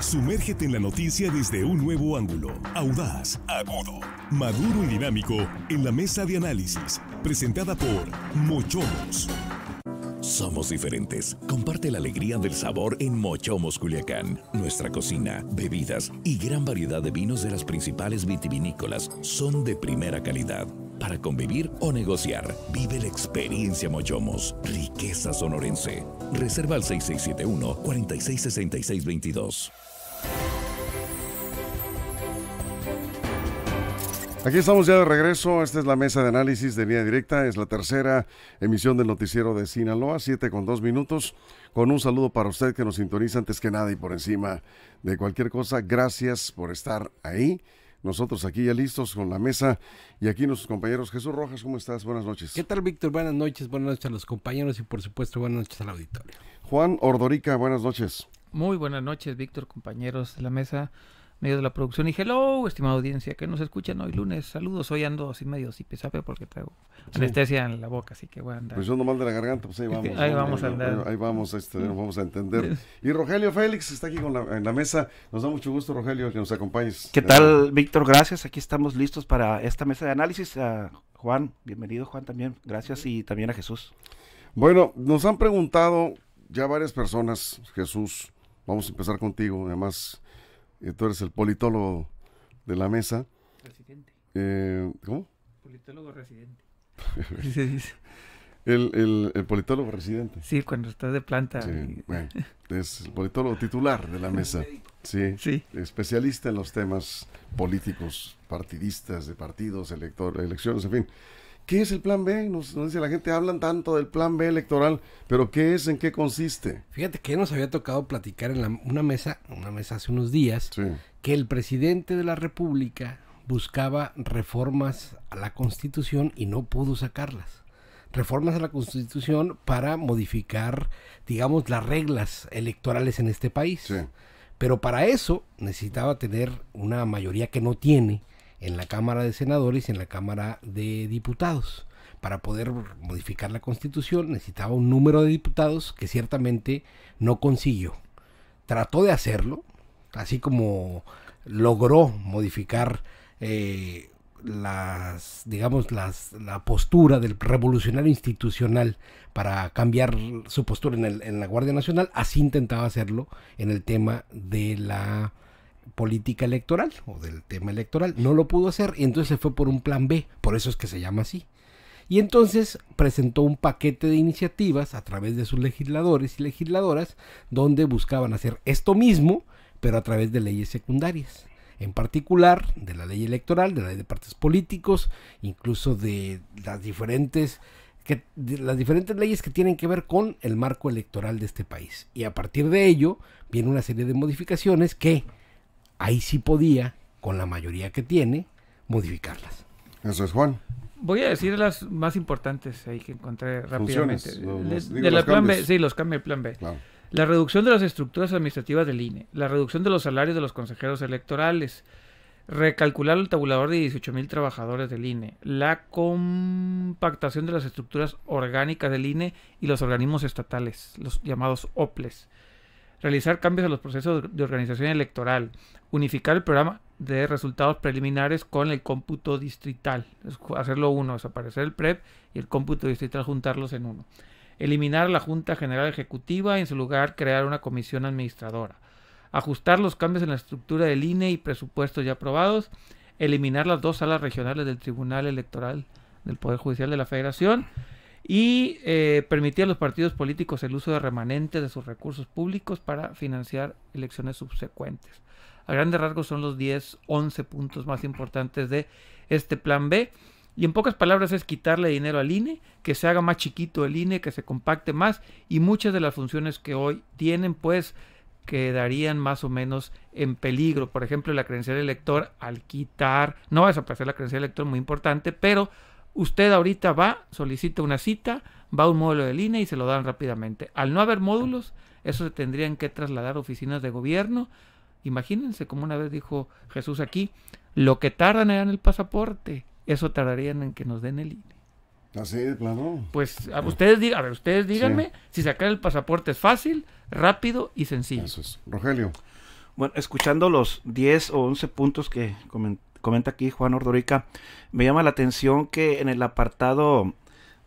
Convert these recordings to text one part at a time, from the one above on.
Sumérgete en la noticia desde un nuevo ángulo, audaz, agudo, maduro y dinámico en la mesa de análisis, presentada por Mochomos. Somos diferentes. Comparte la alegría del sabor en Mochomos Culiacán. Nuestra cocina, bebidas y gran variedad de vinos de las principales vitivinícolas son de primera calidad para convivir o negociar. Vive la experiencia Mochomos, riqueza sonorense. Reserva al 6671 466622. Aquí estamos ya de regreso. Esta es la mesa de análisis de vía Directa. Es la tercera emisión del noticiero de Sinaloa, siete con dos minutos. Con un saludo para usted que nos sintoniza antes que nada y por encima de cualquier cosa. Gracias por estar ahí. Nosotros aquí ya listos con la mesa y aquí nuestros compañeros. Jesús Rojas, ¿cómo estás? Buenas noches. ¿Qué tal, Víctor? Buenas noches, buenas noches a los compañeros y por supuesto buenas noches al auditorio. Juan Ordorica, buenas noches. Muy buenas noches, Víctor, compañeros de la mesa medio de la producción y hello, estimada audiencia que nos escuchan hoy lunes. Saludos, hoy ando así medio pesape porque traigo anestesia en la boca, así que voy a andar. Pues yo mal de la garganta, pues ahí vamos. ahí vamos a andar. ahí vamos, este, mm. a entender. Y Rogelio Félix está aquí con la, en la mesa. Nos da mucho gusto, Rogelio, que nos acompañes. ¿Qué tal, eh, Víctor? Gracias. Aquí estamos listos para esta mesa de análisis. a ah, Juan, bienvenido, Juan, también. Gracias y también a Jesús. Bueno, nos han preguntado ya varias personas, Jesús, vamos a empezar contigo, además eh, tú eres el politólogo de la mesa. Eh, ¿Cómo? Politólogo residente. El, el, politólogo residente. Sí, cuando estás de planta. es el politólogo titular de la mesa. Sí, sí. Especialista en los temas políticos, partidistas, de partidos, elecciones, en fin. ¿Qué es el plan B? Nos, dice la gente, hablan tanto del plan B electoral, pero ¿qué es? ¿En qué consiste? Fíjate que nos había tocado platicar en una mesa, una mesa hace unos días, que el presidente de la República buscaba reformas a la Constitución y no pudo sacarlas. Reformas a la Constitución para modificar, digamos, las reglas electorales en este país. Pero para eso necesitaba tener una mayoría que no tiene en la Cámara de Senadores y en la Cámara de Diputados. Para poder modificar la constitución necesitaba un número de diputados que ciertamente no consiguió. Trató de hacerlo, así como logró modificar eh, las, digamos, las, la postura del revolucionario institucional para cambiar su postura en, el, en la Guardia Nacional, así intentaba hacerlo en el tema de la política electoral o del tema electoral. No lo pudo hacer y entonces se fue por un plan B, por eso es que se llama así. Y entonces presentó un paquete de iniciativas a través de sus legisladores y legisladoras donde buscaban hacer esto mismo, pero a través de leyes secundarias. En particular, de la ley electoral, de la ley de partidos políticos, incluso de las diferentes que, las diferentes leyes que tienen que ver con el marco electoral de este país. Y a partir de ello viene una serie de modificaciones que ahí sí podía, con la mayoría que tiene, modificarlas. Eso es Juan. Voy a decir las más importantes ahí que encontré rápidamente. de la plan B, los plan B. La reducción de las estructuras administrativas del INE, la reducción de los salarios de los consejeros electorales, recalcular el tabulador de 18.000 trabajadores del INE, la compactación de las estructuras orgánicas del INE y los organismos estatales, los llamados OPLES, realizar cambios a los procesos de organización electoral, unificar el programa de resultados preliminares con el cómputo distrital, hacerlo uno, desaparecer el PREP y el cómputo distrital, juntarlos en uno, eliminar la Junta General Ejecutiva y en su lugar crear una comisión administradora, ajustar los cambios en la estructura del INE y presupuestos ya aprobados, eliminar las dos salas regionales del Tribunal Electoral del Poder Judicial de la Federación, y permitir eh, permitía a los partidos políticos el uso de remanentes de sus recursos públicos para financiar elecciones subsecuentes. A grandes rasgos son los 10, 11 puntos más importantes de este plan B. Y en pocas palabras es quitarle dinero al INE, que se haga más chiquito el INE, que se compacte más y muchas de las funciones que hoy tienen pues quedarían más o menos en peligro. Por ejemplo, la creencia del elector al quitar, no va a desaparecer la credencial del elector, muy importante, pero Usted ahorita va, solicita una cita, va a un módulo de línea y se lo dan rápidamente. Al no haber módulos, eso se tendrían que trasladar a oficinas de gobierno. Imagínense, como una vez dijo Jesús aquí, lo que tardan en el pasaporte, eso tardarían en que nos den el INE. Así de plano. Pues a ustedes, ver, ustedes díganme si sacar el pasaporte es fácil, rápido y sencillo. Eso es. Rogelio. Bueno, escuchando los 10 o 11 puntos que comentó comenta aquí Juan Ordorica, me llama la atención que en el apartado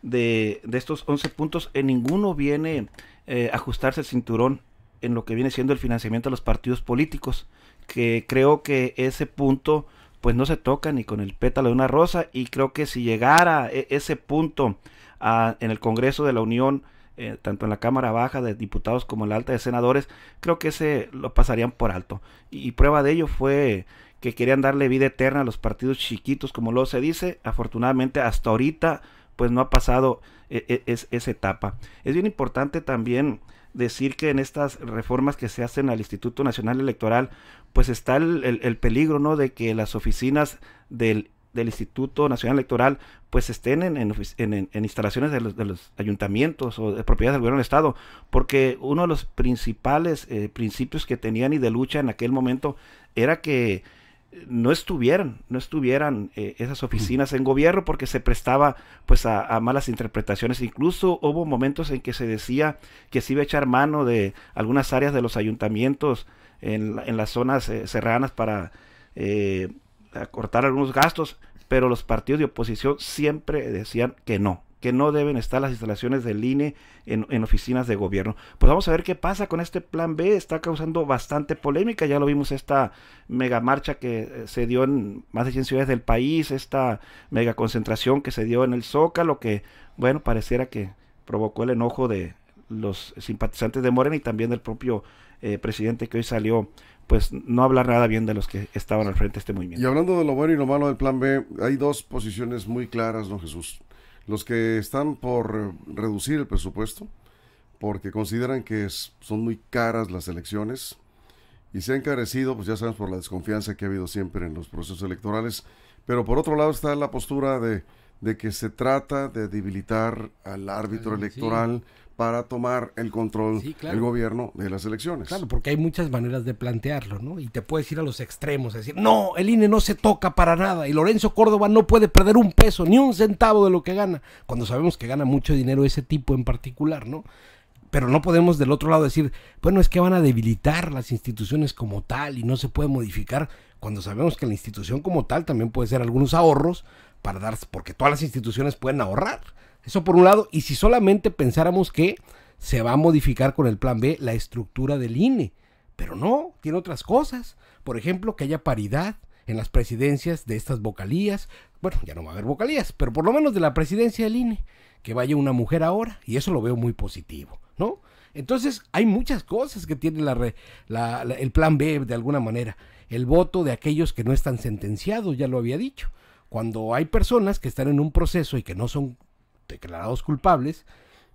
de, estos 11 puntos, en ninguno viene eh, ajustarse el cinturón en lo que viene siendo el financiamiento de los partidos políticos, que creo que ese punto pues no se toca ni con el pétalo de una rosa y creo que si llegara e, ese punto en el Congreso de la Unión, eh, tanto en la Cámara Baja de Diputados como en la Alta de Senadores, creo que ese lo pasarían por alto. y prueba de ello fue que querían darle vida eterna a los partidos chiquitos, como luego se dice. Afortunadamente, hasta ahorita, pues no ha pasado e, e, esa etapa. Es bien importante también decir que en estas reformas que se hacen al Instituto Nacional Electoral, pues está el, peligro, ¿no? De que las oficinas del Instituto Nacional Electoral pues estén en, instalaciones de los, ayuntamientos o de propiedades del gobierno del Estado, porque uno de los principales eh, principios que tenían y de lucha en aquel momento era que no estuvieran, no estuvieran eh, esas oficinas en gobierno porque se prestaba pues a, malas interpretaciones. Incluso hubo momentos en que se decía que se iba a echar mano de algunas áreas de los ayuntamientos en, las zonas eh, serranas para eh, cortar algunos gastos, pero los partidos de oposición siempre decían que no, que no deben estar las instalaciones del INE en, oficinas de gobierno. Pues vamos a ver qué pasa con este plan B, está causando bastante polémica, ya lo vimos esta mega marcha que eh, se dio en más de 100 ciudades del país, esta mega concentración que se dio en el Zócalo, que bueno, pareciera que provocó el enojo de los simpatizantes de Morena y también del propio eh, presidente que hoy salió pues no hablar nada bien de los que estaban al frente de este movimiento. Y hablando de lo bueno y lo malo del plan B, hay dos posiciones muy claras, ¿no Jesús los que están por reducir el presupuesto, porque consideran que son muy caras las elecciones y se han carecido pues ya sabemos, por la desconfianza que ha habido siempre en los procesos electorales, pero por otro lado está la postura de, que se trata de debilitar al árbitro electoral para tomar el control del el gobierno de las elecciones. Claro, porque hay muchas maneras de plantearlo, ¿no? Y te puedes ir a los extremos, decir, no, el INE no se toca para nada y Lorenzo Córdoba no puede perder un peso, ni un centavo de lo que gana, cuando sabemos que gana mucho dinero ese tipo en particular, ¿no? Pero no podemos del otro lado decir, bueno, es que van a debilitar las instituciones como tal y no se puede modificar, cuando sabemos que la institución como tal también puede ser algunos ahorros para dar, porque todas las instituciones pueden ahorrar eso por un lado, y si solamente pensáramos que se va a modificar con el plan B la estructura del INE, pero no, tiene otras cosas. Por ejemplo, que haya paridad en las presidencias de estas vocalías. Bueno, ya no va a haber vocalías, pero por lo menos de la presidencia del INE, que vaya una mujer ahora, y eso lo veo muy positivo, ¿no? Entonces, hay muchas cosas que tiene la el plan B de alguna manera. El voto de aquellos que no están sentenciados, ya lo había dicho. Cuando hay personas que están en un proceso y que no son declarados culpables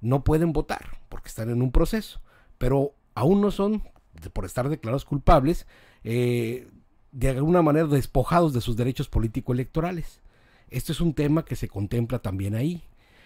no pueden votar porque están en un proceso, pero aún no son, por estar declarados culpables, eh, de alguna manera despojados de sus derechos político-electorales. Esto es un tema que se contempla también ahí.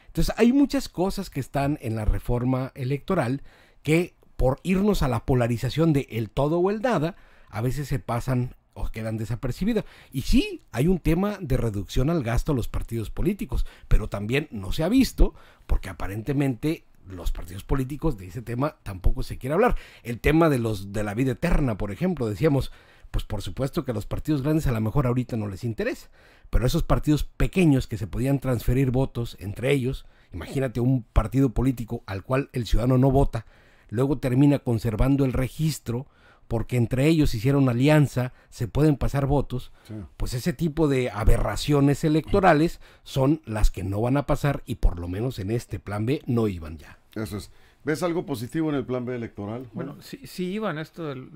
Entonces hay muchas cosas que están en la reforma electoral que por irnos a la polarización de el todo o el nada, a veces se pasan o quedan desapercibidas. Y sí, hay un tema de reducción al gasto a los partidos políticos, pero también no se ha visto porque aparentemente los partidos políticos de ese tema tampoco se quiere hablar. El tema de los de la vida eterna, por ejemplo, decíamos, pues por supuesto que a los partidos grandes a lo mejor ahorita no les interesa, pero esos partidos pequeños que se podían transferir votos entre ellos, imagínate un partido político al cual el ciudadano no vota, luego termina conservando el registro porque entre ellos hicieron alianza, se pueden pasar votos, pues ese tipo de aberraciones electorales son las que no van a pasar y por lo menos en este plan B no iban ya. es. ¿Ves algo positivo en el plan B electoral? Bueno, sí, sí iban esto del,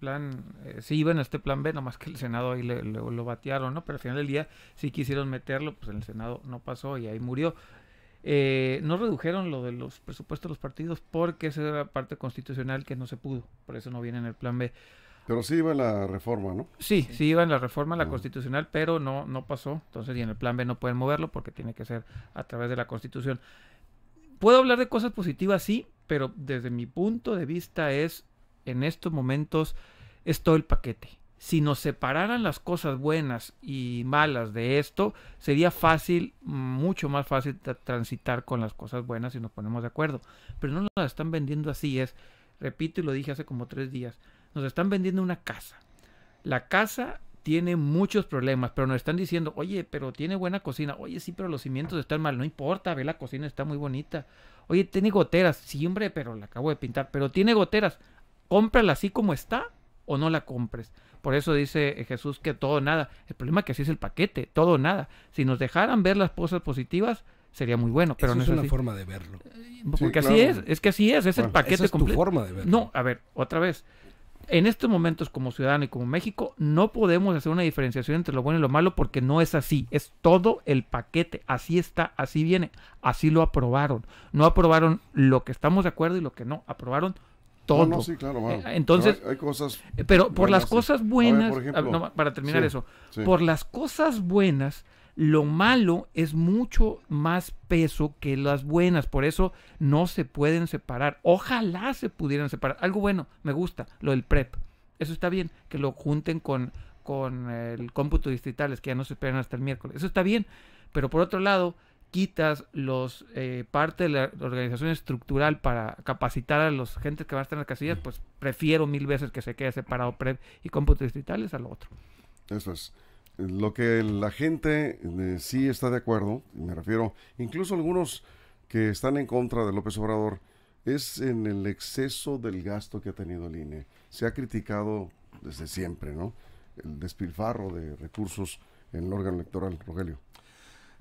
plan, eh, sí iban este plan B, nomás que el Senado ahí lo batearon, ¿no? Pero al final del día sí quisieron meterlo, pues en el Senado no pasó y ahí murió. Eh, no redujeron lo de los presupuestos de los partidos porque esa era la parte constitucional que no se pudo, por eso no viene en el plan B. Pero sí iba en la reforma, ¿no? Sí, sí, iba en la reforma, la ah. constitucional, pero no, no pasó. Entonces, y en el plan B no pueden moverlo porque tiene que ser a través de la constitución. Puedo hablar de cosas positivas, sí, pero desde mi punto de vista es, en estos momentos, es todo el paquete si nos separaran las cosas buenas y malas de esto, sería fácil, mucho más fácil transitar con las cosas buenas si nos ponemos de acuerdo. Pero no nos las están vendiendo así, es, repito y lo dije hace como tres días, nos están vendiendo una casa. La casa tiene muchos problemas, pero nos están diciendo, oye, pero tiene buena cocina, oye, sí, pero los cimientos están mal, no importa, ve la cocina, está muy bonita. Oye, tiene goteras, sí, hombre, pero la acabo de pintar, pero tiene goteras, cómprala así como está o no la compres. Por eso dice eh, Jesús que todo nada. El problema es que así es el paquete, todo nada. Si nos dejaran ver las cosas positivas, sería muy bueno. Pero no es, es una forma de verlo. Eh, porque así es, es que así es, es el paquete como. es Tu forma de verlo. No, a ver, otra vez. En estos momentos, como ciudadano y como México, no podemos hacer una diferenciación entre lo bueno y lo malo porque no es así. Es todo el paquete. Así está, así viene. Así lo aprobaron. No aprobaron lo que estamos de acuerdo y lo que no. Aprobaron claro, eh, Entonces, pero hay, cosas. Eh, pero por las cosas buenas, para terminar eso, por las cosas buenas, lo malo es mucho más peso que las buenas, por eso no se pueden separar. Ojalá se pudieran separar. Algo bueno, me gusta, lo del PREP. Eso está bien, que lo junten con, con el cómputo distritales, que ya no se esperan hasta el miércoles. Eso está bien, pero por otro lado, quitas los eh, parte de la organización estructural para capacitar a los gentes que va a estar en las casillas, pues prefiero mil veces que se quede separado PREP y cómputos distritales a lo otro. Eso es. Eh, lo que la gente eh, sí está de acuerdo, me refiero, incluso algunos que están en contra de López Obrador, es en el exceso del gasto que ha tenido el INE. Se ha criticado desde siempre, ¿no? El despilfarro de recursos en el órgano electoral, Rogelio.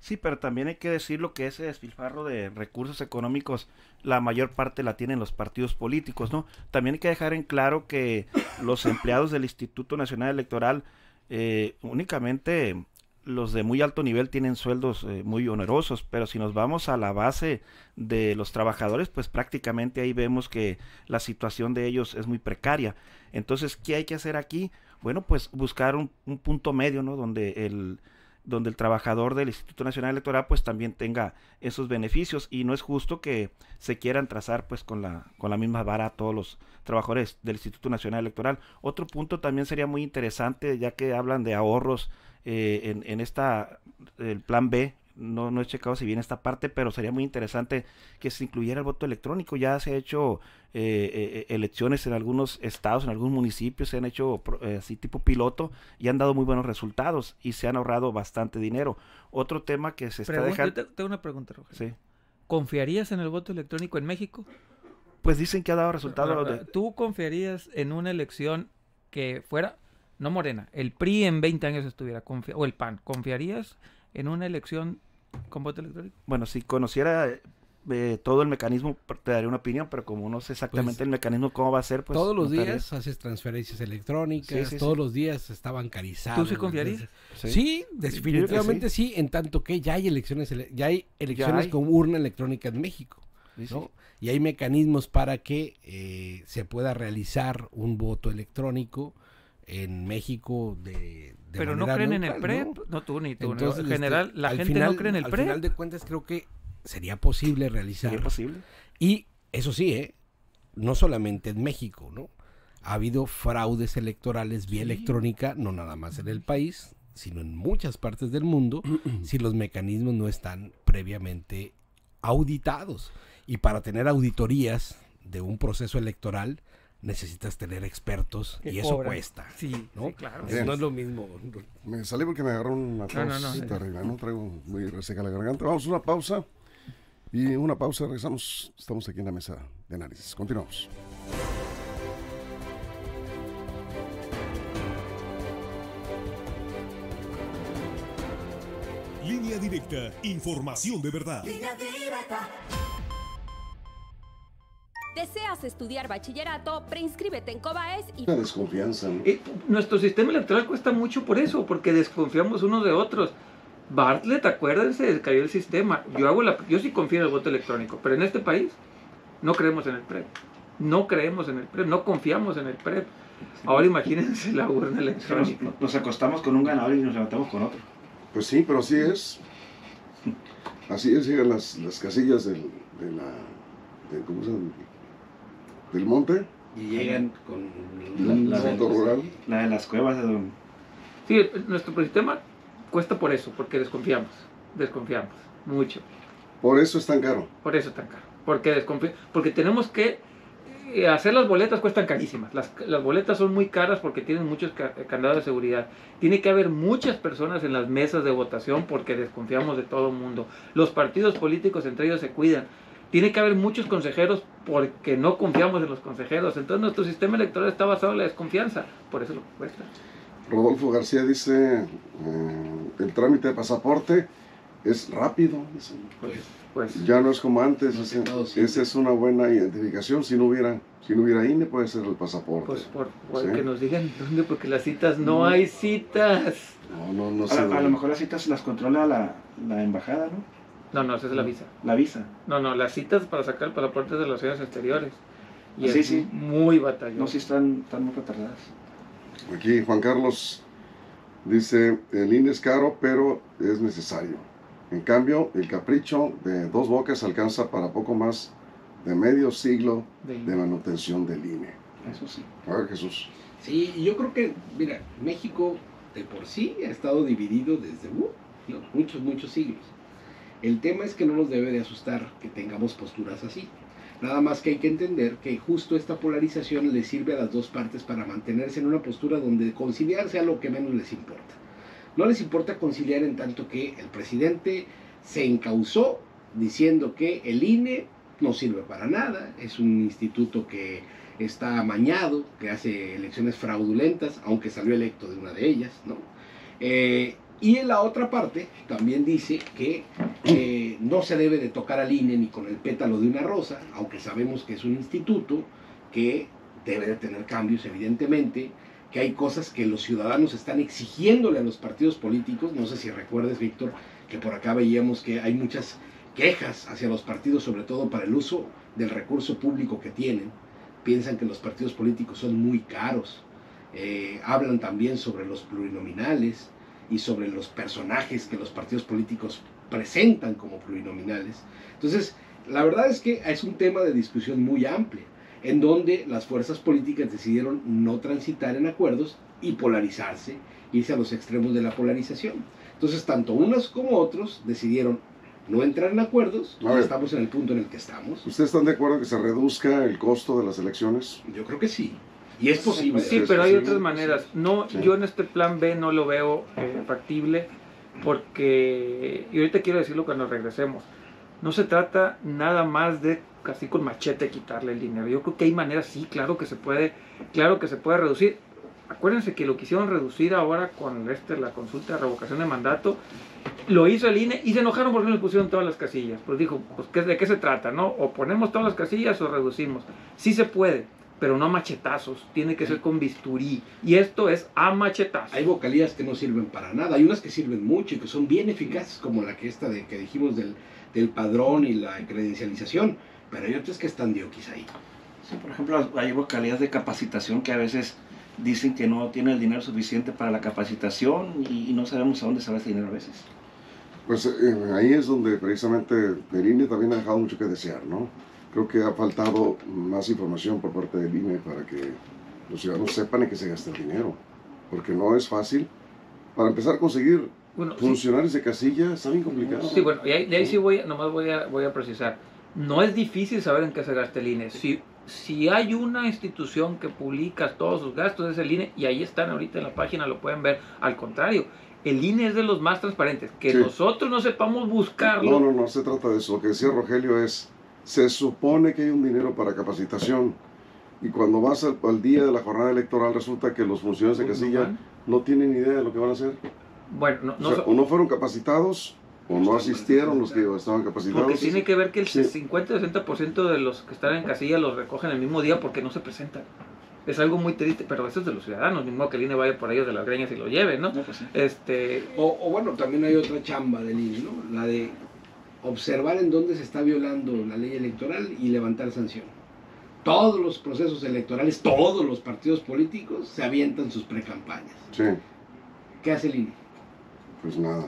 Sí, pero también hay que decirlo que ese despilfarro de recursos económicos, la mayor parte la tienen los partidos políticos, ¿no? También hay que dejar en claro que los empleados del Instituto Nacional Electoral eh, únicamente los de muy alto nivel tienen sueldos eh, muy onerosos, pero si nos vamos a la base de los trabajadores, pues prácticamente ahí vemos que la situación de ellos es muy precaria. Entonces, ¿qué hay que hacer aquí? Bueno, pues buscar un, un punto medio, ¿no? Donde el, donde el trabajador del Instituto Nacional Electoral pues también tenga esos beneficios y no es justo que se quieran trazar pues con la, con la misma vara a todos los trabajadores del Instituto Nacional Electoral. Otro punto también sería muy interesante ya que hablan de ahorros eh, en, en esta, el plan B, no, he checado si bien esta parte, pero sería muy interesante que se incluyera el voto electrónico. Ya se han hecho eh, eh, eh, elecciones en algunos estados, en algunos municipios, se han hecho así tipo piloto y han dado muy buenos resultados y se han ahorrado bastante dinero. Otro tema que se está dejando... tengo una pregunta, Roger. Sí. ¿Confiarías en el voto electrónico en México? Pues dicen que ha dado resultados. ¿Tú confiarías en una elección que fuera, no Morena, el PRI en 20 años estuviera, o el PAN? ¿Confiarías? en una elección con voto electrónico? Bueno, si conociera eh, todo el mecanismo, te daría una opinión, pero como no sé exactamente pues, el mecanismo, cómo va a ser, pues, Todos los días haces transferencias electrónicas, todos los días está bancarizado. ¿Tú sí confiarías? Sí, definitivamente sí. en tanto que ya hay elecciones, ya hay elecciones con urna electrónica en México. Y hay mecanismos para que eh, se pueda realizar un voto electrónico en México de, pero no creen en el PREP, ¿no? tú ni tú. en este, general, la gente no cree en el PREP. Al final de cuentas, creo que sería posible realizar. ¿Sería posible? Y eso sí, ¿eh? no solamente en México, ¿no? Ha habido fraudes electorales vía electrónica, no nada más en el país, sino en muchas partes del mundo, si los mecanismos no están previamente auditados. Y para tener auditorías de un proceso electoral, necesitas tener expertos y eso cuesta. Sí, ¿no? claro. no es lo mismo. Me salí porque me agarró una tos no, no, Traigo muy reseca la garganta. Vamos a una pausa y una pausa, regresamos. Estamos aquí en la mesa de análisis. Continuamos. Línea directa, información de verdad. ¿Deseas estudiar bachillerato? Preinscríbete en Cobaes y... desconfianza. Eh, nuestro sistema electoral cuesta mucho por eso, porque desconfiamos unos de otros. Bartlett, acuérdense, cayó el sistema. Yo, hago la, yo sí confío en el voto electrónico, pero en este país no creemos en el PREP. E no creemos en el PREP, e no confiamos en el PREP. E Ahora imagínense la urna electrónica. Nos, acostamos con un ganador y nos levantamos con otro. Pues sí, pero así es. Así es, las, casillas de la del monte. Y llegan con la, la, de las cuevas. Sí, nuestro sistema cuesta por eso, porque desconfiamos, desconfiamos mucho. Por eso es tan caro. Por eso es tan caro, porque porque tenemos que eh, hacer las boletas cuestan carísimas. Las, las, boletas son muy caras porque tienen muchos eh, candados de seguridad. Tiene que haber muchas personas en las mesas de votación porque desconfiamos de todo el mundo. Los partidos políticos entre ellos se cuidan tiene que haber muchos consejeros porque no confiamos en los consejeros. Entonces nuestro sistema electoral está basado en la desconfianza, por eso lo cuesta. Rodolfo García dice, eh, el trámite de pasaporte es rápido. Pues, pues, ya no es como antes. esa es una buena identificación. Si no hubiera, si no hubiera INE, puede ser el pasaporte. Pues por, que nos digan dónde, porque las citas no, hay citas. No, no, no. A, a lo mejor las citas las controla la, la embajada, ¿no? No, no, esa es la visa. La visa. No, no, las citas para sacar para pasaporte de las ciudades exteriores. Y ah, sí, sí. muy batallón. No, sí están, están muy retardadas. Aquí Juan Carlos dice, el INE es caro, pero es necesario. En cambio, el capricho de dos bocas alcanza para poco más de medio siglo de, manutención del INE. Eso sí. A Jesús. Sí, yo creo que, mira, México de por sí ha estado dividido desde uh, muchos, muchos siglos. El tema es que no nos debe de asustar que tengamos posturas así. Nada más que hay que entender que justo esta polarización le sirve a las dos partes para mantenerse en una postura donde conciliar sea lo que menos les importa. No les importa conciliar en tanto que el presidente se encausó diciendo que el INE no sirve para nada, es un instituto que está amañado, que hace elecciones fraudulentas, aunque salió electo de una de ellas, ¿no? Eh, y en la otra parte también dice que eh, no se debe de tocar al INE ni con el pétalo de una rosa, aunque sabemos que es un instituto que debe de tener cambios, evidentemente, que hay cosas que los ciudadanos están exigiéndole a los partidos políticos. No sé si recuerdes, Víctor, que por acá veíamos que hay muchas quejas hacia los partidos, sobre todo para el uso del recurso público que tienen. Piensan que los partidos políticos son muy caros. Eh, hablan también sobre los plurinominales y sobre los personajes que los partidos políticos presentan como plurinominales. Entonces, la verdad es que es un tema de discusión muy amplia, en donde las fuerzas políticas decidieron no transitar en acuerdos y polarizarse, irse a los extremos de la polarización. Entonces, tanto unos como otros decidieron no entrar en acuerdos, ver, estamos en el punto en el que estamos. ¿Ustedes están de acuerdo que se reduzca el costo de las elecciones? Yo creo que sí. Y es posible. Sí, pero hay otras maneras. No, yo en este plan B no lo veo eh, factible porque, y ahorita quiero decirlo cuando regresemos, no se trata nada más de casi con machete quitarle el dinero. Yo creo que hay maneras, sí, claro que se puede, claro que se puede reducir. Acuérdense que lo quisieron reducir ahora con este, la consulta de revocación de mandato. Lo hizo el INE y se enojaron porque no le pusieron todas las casillas. Pues dijo, pues, ¿de qué se trata? ¿No? O ponemos todas las casillas o reducimos. Sí se puede pero no a machetazos, tiene que ser con bisturí. Y esto es a machetazos. Hay vocalías que no sirven para nada, hay unas que sirven mucho y que son bien eficaces, como la que esta de que dijimos del, del padrón y la credencialización, pero hay otras que están dioquis ahí. Sí, por ejemplo, hay vocalías de capacitación que a veces dicen que no tienen el dinero suficiente para la capacitación y, no sabemos a dónde sale ese dinero a veces. Pues eh, ahí es donde precisamente Perini también ha dejado mucho que desear, ¿no? creo que ha faltado más información por parte del INE para que los ciudadanos sepan en qué se gasta el dinero, porque no es fácil. Para empezar a conseguir funcionarios de casilla está bien complicado. Sí, bueno, y ahí, de ahí sí voy, nomás voy a, voy a precisar. No es difícil saber en qué se gasta el INE. Si, si hay una institución que publica todos sus gastos, es el INE, y ahí están ahorita en la página, lo pueden ver. Al contrario, el INE es de los más transparentes. Que nosotros no sepamos buscarlo. No, no, no se trata de eso. Lo que decía Rogelio es se supone que hay un dinero para capacitación y cuando vas al, día de la jornada electoral resulta que los funcionarios de casilla no tienen idea de lo que van a hacer. Bueno, no, o, no fueron capacitados o no asistieron los que estaban capacitados. Porque tiene que ver que el 50-60% de los que están en casilla los recogen el mismo día porque no se presentan. Es algo muy triste, pero eso es de los ciudadanos, mismo que el INE vaya por ellos de las greñas y lo lleve, ¿no? Pues este... O, o, bueno, también hay otra chamba del INE, ¿no? La de observar en dónde se está violando la ley electoral y levantar sanción. Todos los procesos electorales, todos los partidos políticos se avientan sus precampañas. Sí. ¿Qué hace el INE? Pues nada.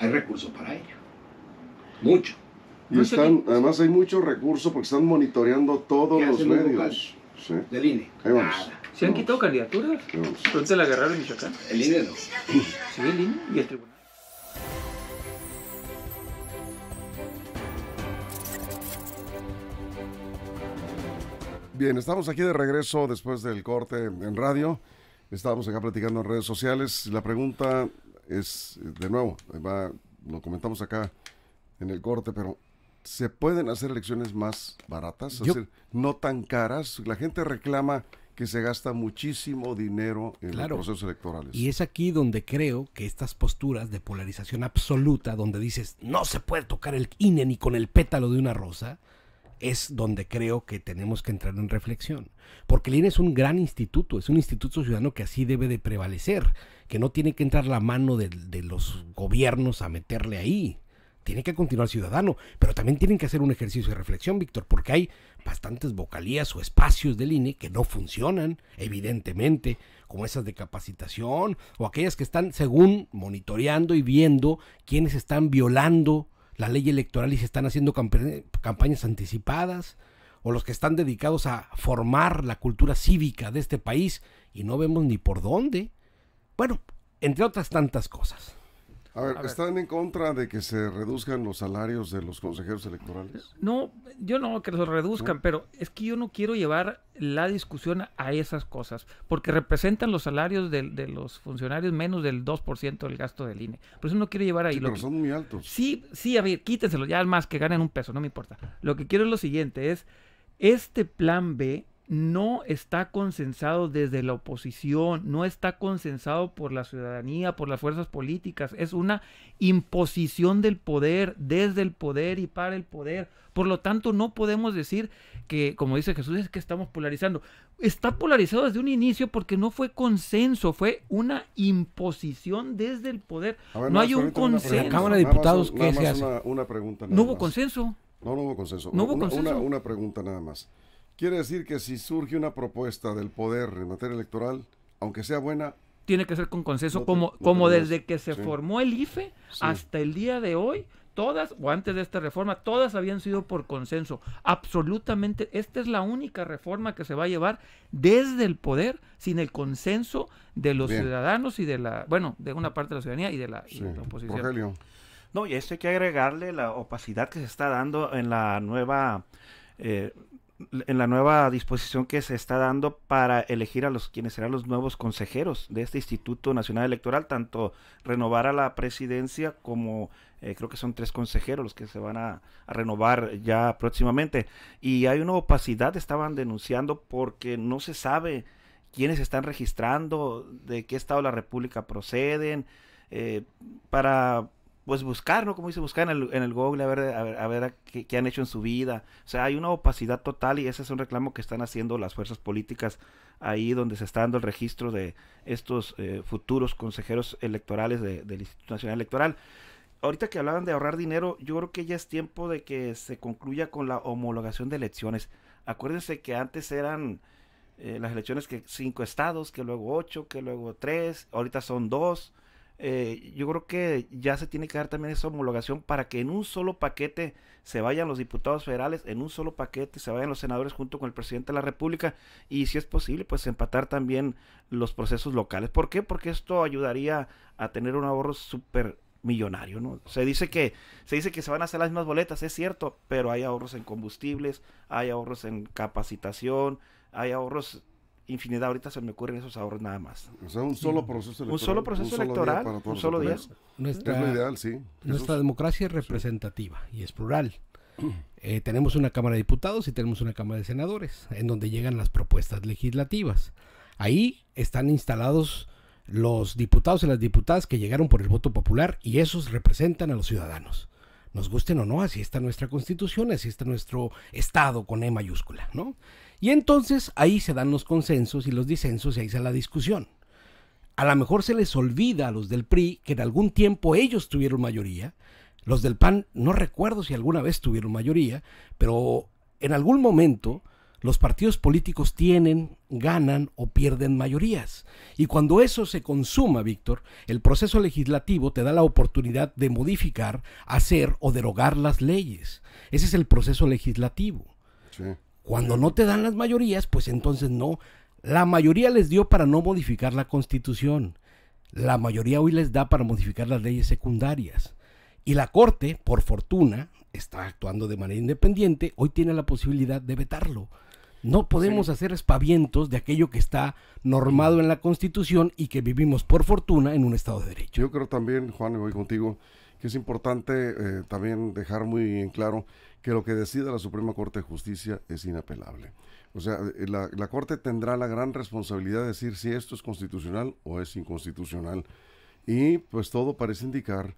Hay recursos para ello. Mucho. están, además hay muchos recursos porque están monitoreando todos los medios. Sí. Del INE. Nada. ¿Se han quitado candidaturas? Entonces la agarraron en Michoacán. El INE no. Sí, el INE y el tribunal. Bien, estamos aquí de regreso después del corte en radio. Estábamos acá platicando en redes sociales. La pregunta es, de nuevo, lo comentamos acá en el corte, pero ¿se pueden hacer elecciones más baratas? Es no tan caras. La gente reclama que se gasta muchísimo dinero en los procesos electorales. Y es aquí donde creo que estas posturas de polarización absoluta, donde dices no se puede tocar el INE ni con el pétalo de una rosa, es donde creo que tenemos que entrar en reflexión. Porque el INE es un gran instituto, es un instituto ciudadano que así debe de prevalecer, que no tiene que entrar la mano de, los gobiernos a meterle ahí. Tiene que continuar ciudadano, pero también tienen que hacer un ejercicio de reflexión, Víctor, porque hay bastantes vocalías o espacios del INE que no funcionan, evidentemente, como esas de capacitación o aquellas que están, según, monitoreando y viendo quiénes están violando la ley electoral y se están haciendo campañas anticipadas, o los que están dedicados a formar la cultura cívica de este país y no vemos ni por dónde. Bueno, entre otras tantas cosas. A ver, ¿están en contra de que se reduzcan los salarios de los consejeros electorales? No, yo no que los reduzcan, pero es que yo no quiero llevar la discusión a esas cosas, porque representan los salarios de, los funcionarios menos del 2% del gasto del INE. Por eso no quiero llevar ahí. Sí, lo pero son muy altos. Sí, sí, a ver, quítenselo, ya más que ganen un peso, no me importa. Lo que quiero es lo siguiente, es este plan B no está consensado desde la oposición, no está consensado por la ciudadanía, por las fuerzas políticas, es una imposición del poder, desde el poder y para el poder. Por lo tanto, no podemos decir que, como dice Jesús, es que estamos polarizando. Está polarizado desde un inicio porque no fue consenso, fue una imposición desde el poder. no hay un consenso. Cámara de Diputados, ¿qué no hubo consenso. No, hubo consenso. consenso. una pregunta nada más. Quiere decir que si surge una propuesta del poder en materia electoral, aunque sea buena, tiene que ser con consenso, como, como desde que se formó el IFE hasta el día de hoy, todas, o antes de esta reforma, todas habían sido por consenso. Absolutamente, esta es la única reforma que se va a llevar desde el poder, sin el consenso de los ciudadanos y de la, bueno, de una parte de la ciudadanía y de la, oposición. No, y esto hay que agregarle la opacidad que se está dando en la nueva eh, en la nueva disposición que se está dando para elegir a los quienes serán los nuevos consejeros de este Instituto Nacional Electoral, tanto renovar a la presidencia como eh, creo que son tres consejeros los que se van a, renovar ya próximamente. Y hay una opacidad, estaban denunciando porque no se sabe quiénes están registrando, de qué estado de la República proceden, eh, para pues buscar, ¿no? Como dice, buscar en el, en el Google a ver, a ver, a qué, han hecho en su vida. O sea, hay una opacidad total y ese es un reclamo que están haciendo las fuerzas políticas ahí donde se está dando el registro de estos eh, futuros consejeros electorales del Instituto Nacional Electoral. Ahorita que hablaban de ahorrar dinero, yo creo que ya es tiempo de que se concluya con la homologación de elecciones. Acuérdense que antes eran eh, las elecciones que cinco estados, que luego ocho, que luego tres, ahorita son dos eh, yo creo que ya se tiene que dar también esa homologación para que en un solo paquete se vayan los diputados federales, en un solo paquete se vayan los senadores junto con el presidente de la República y si es posible, pues empatar también los procesos locales. ¿Por qué? Porque esto ayudaría a tener un ahorro súper millonario, ¿no? Se dice que se dice que se van a hacer las mismas boletas, es cierto, pero hay ahorros en combustibles, hay ahorros en capacitación, hay ahorros infinidad. Ahorita se me ocurren esos ahorros nada más. O sea, un solo proceso electoral. Un solo proceso electoral, un solo día. Nuestra, es lo ideal, sí. Nuestra democracia es representativa y es plural. Eh, tenemos una Cámara de Diputados y tenemos una Cámara de Senadores, en donde llegan las propuestas legislativas. Ahí están instalados los diputados y las diputadas que llegaron por el voto popular y esos representan a los ciudadanos nos gusten o no, así está nuestra constitución, así está nuestro Estado con E mayúscula, ¿no? Y entonces ahí se dan los consensos y los disensos y ahí se la discusión. A lo mejor se les olvida a los del PRI que en algún tiempo ellos tuvieron mayoría, los del PAN no recuerdo si alguna vez tuvieron mayoría, pero en algún momento los partidos políticos tienen, ganan o pierden mayorías. Y cuando eso se consuma, Víctor, el proceso legislativo te da la oportunidad de modificar, hacer o derogar las leyes. Ese es el proceso legislativo. Cuando no te dan las mayorías, pues entonces no. La mayoría les dio para no modificar la constitución. La mayoría hoy les da para modificar las leyes secundarias. Y la Corte, por fortuna, está actuando de manera independiente, hoy tiene la posibilidad de vetarlo. No podemos hacer espavientos de aquello que está normado en la Constitución y que vivimos por fortuna en un Estado de Derecho. Yo creo también, Juan, y voy contigo, que es importante eh, también dejar muy en claro que lo que decida la Suprema Corte de Justicia es inapelable. O sea, eh, la, Corte tendrá la gran responsabilidad de decir si esto es constitucional o es inconstitucional. Y pues todo parece indicar,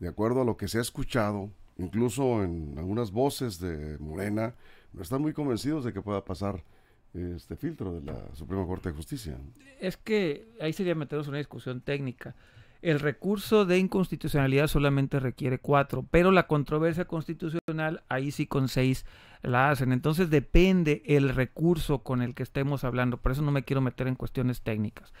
de acuerdo a lo que se ha escuchado, incluso en algunas voces de Morena, están muy convencidos de que pueda pasar este filtro de la Suprema Corte de Justicia. Es que ahí sería meternos en una discusión técnica. El recurso de inconstitucionalidad solamente requiere cuatro, pero la controversia constitucional ahí sí con seis la hacen. Entonces depende el recurso con el que estemos hablando. Por eso no me quiero meter en cuestiones técnicas.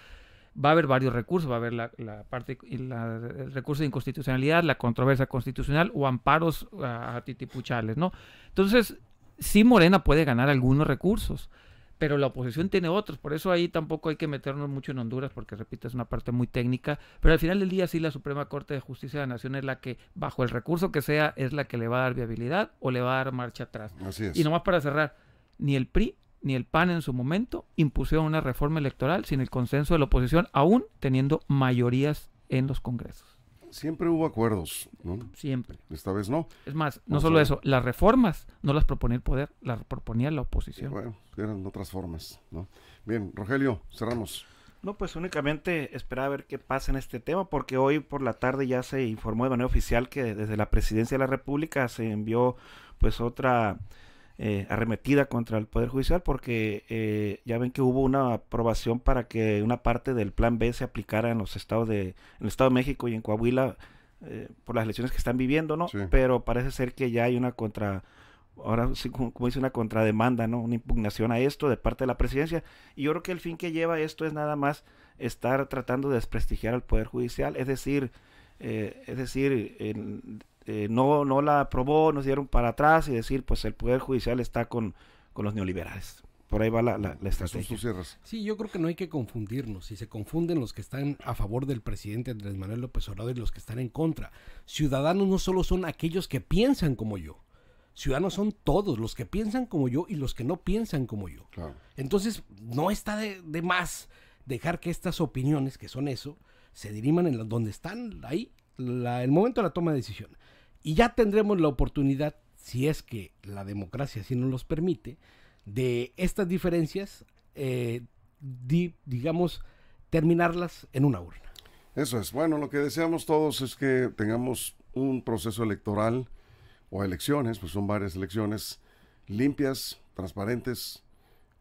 Va a haber varios recursos, va a haber la, parte, la, el recurso de inconstitucionalidad, la controversia constitucional o amparos a, titipuchales, ¿no? Entonces, sí Morena puede ganar algunos recursos, pero la oposición tiene otros, por eso ahí tampoco hay que meternos mucho en Honduras, porque repito, es una parte muy técnica, pero al final del día sí la Suprema Corte de Justicia de la Nación es la que, bajo el recurso que sea, es la que le va a dar viabilidad o le va a dar marcha atrás. Así es. Y nomás para cerrar, ni el PRI ni el PAN en su momento impusieron una reforma electoral sin el consenso de la oposición, aún teniendo mayorías en los congresos. Siempre hubo acuerdos, ¿no? Siempre. Esta vez no. Es más, no, solo eso, las reformas no las proponía el poder, las proponía la oposición. bueno, eran otras formas, ¿no? Bien, Rogelio, cerramos. No, pues únicamente esperaba a ver qué pasa en este tema, porque hoy por la tarde ya se informó de manera oficial que desde la Presidencia de la República se envió pues otra eh, arremetida contra el Poder Judicial porque eh, ya ven que hubo una aprobación para que una parte del Plan B se aplicara en los estados de, en el Estado de México y en Coahuila eh, por las elecciones que están viviendo, ¿no? Pero parece ser que ya hay una contra, ahora como, dice, una contrademanda, ¿no? Una impugnación a esto de parte de la presidencia. Y yo creo que el fin que lleva esto es nada más estar tratando de desprestigiar al Poder Judicial, es decir, es decir, eh, no, no la aprobó, nos dieron para atrás y decir, pues el Poder Judicial está con, con los neoliberales. Por ahí va la, la, estrategia. Sí, yo creo que no hay que confundirnos. Si se confunden los que están a favor del presidente Andrés Manuel López Obrador y los que están en contra. Ciudadanos no solo son aquellos que piensan como yo. Ciudadanos son todos, los que piensan como yo y los que no piensan como yo. Entonces, no está de, de más dejar que estas opiniones, que son eso, se diriman en donde están ahí, el momento de la toma de decisión. Y ya tendremos la oportunidad, si es que la democracia así nos los permite, de estas diferencias, eh, digamos, terminarlas en una urna. Eso es. Bueno, lo que deseamos todos es que tengamos un proceso electoral o elecciones, pues son varias elecciones limpias, transparentes,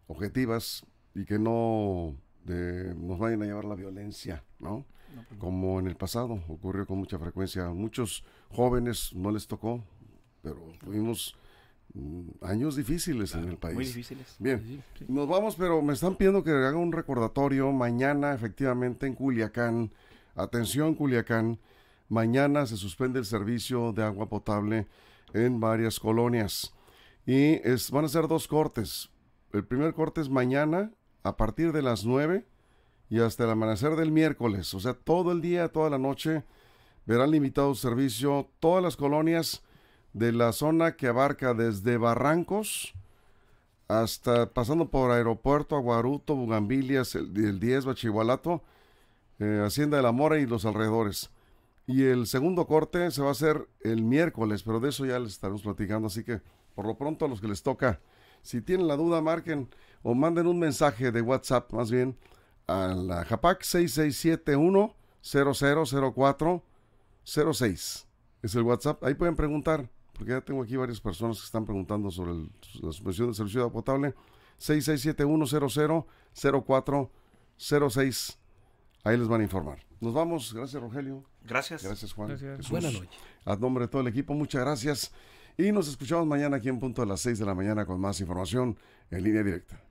objetivas y que no nos vayan a llevar la violencia, ¿no? Pues como en el pasado ocurrió con mucha frecuencia. A muchos jóvenes no les tocó, pero tuvimos mm, años difíciles en el país. Muy difíciles. Bien, nos vamos, pero me están pidiendo que haga un recordatorio mañana, efectivamente, en Culiacán. Atención, Culiacán. Mañana se suspende el servicio de agua potable en varias colonias. Y es, van a ser dos cortes. El primer corte es mañana a partir de las 9 y hasta el amanecer del miércoles, o sea, todo el día, toda la noche, verán limitado servicio todas las colonias de la zona que abarca desde Barrancos hasta pasando por Aeropuerto, Aguaruto, Bugambilias, el, 10, Bachihualato, eh, Hacienda de la Mora y los alrededores. Y el segundo corte se va a hacer el miércoles, pero de eso ya les estaremos platicando, así que por lo pronto a los que les toca, si tienen la duda, marquen o manden un mensaje de WhatsApp más bien a la JAPAC 6671 06 Es el WhatsApp. Ahí pueden preguntar, porque ya tengo aquí varias personas que están preguntando sobre la suspensión del servicio de agua potable. 6671 Ahí les van a informar. Nos vamos. Gracias, Rogelio. Gracias. Gracias, Juan. Gracias. Buenas noches. A nombre de todo el equipo, muchas gracias. Y nos escuchamos mañana aquí en punto a las 6 de la mañana con más información en línea directa.